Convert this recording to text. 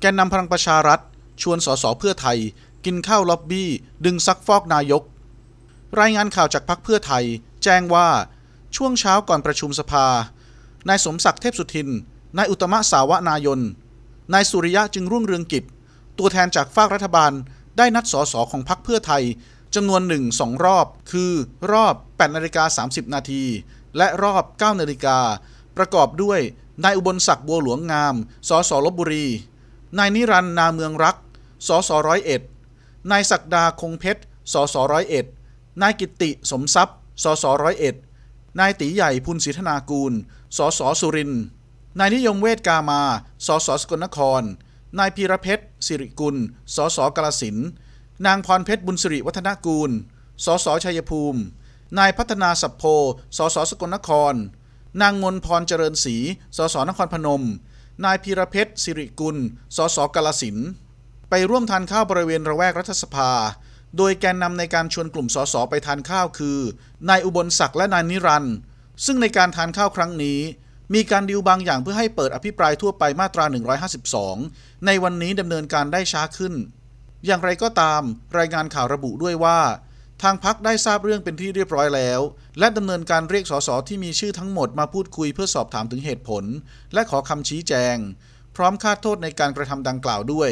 แกนนำพลังประชารัฐชวนสสเพื่อไทยกินข้าวล็อบบี้ ดึงซักฟอกนายก รายงานข่าวจากพักเพื่อไทยแจ้งว่าช่วงเช้าก่อนประชุมสภานายสมศักดิ์เทพสุทินนายอุตมะสาวนายนนายสุริยะจึงรุ่งเรืองกิจตัวแทนจากฝากรัฐบาล ได้นัดสสของพักเพื่อไทย จำนวนหนึ่งสองรอบคือรอบ8นาฬิกา30นาทีและรอบ9นาฬิกาประกอบด้วยนายอุบลศักดิ์บัวหลวงงามสสลบบุรีนายนิรันนาเมืองรักสสร้อยเอ็ดนายศักดาคงเพชร สสร้อยเอ็ดนายกิติสมทรัพย์สสร้อยเอ็ดนายตีใหญ่พุนศิธนากูลสสสุรินนายนิยมเวทกามา สสสกลนคร นายพีรเพชรสิริกุล สสกาลสิน นางพรเพชร บุญสิริวัฒนกูลสสชัยภูมิ นายพัฒนาสัพโพสสสกลนคร นางมนพรเจริญศรี สสนครพนมนายพีรเพชรสิริกุลสสกาลสินไปร่วมทานข้าวบริเวณระแวกรัฐสภา โดยแกนนำในการชวนกลุ่มสสไปทานข้าวคือนายอุบลศักดิ์และนายนิรันด์ซึ่งในการทานข้าวครั้งนี้ มีการดิวบางอย่างเพื่อให้เปิดอภิปรายทั่วไปมาตรา 152 ในวันนี้ดำเนินการได้ช้าขึ้น อย่างไรก็ตามรายงานข่าวระบุด้วยว่าทางพักได้ทราบเรื่องเป็นที่เรียบร้อยแล้ว และดำเนินการเรียกสสที่มีชื่อทั้งหมดมาพูดคุยเพื่อสอบถามถึงเหตุผล และขอคำชี้แจง พร้อมคาดโทษในการกระทำดังกล่าวด้วย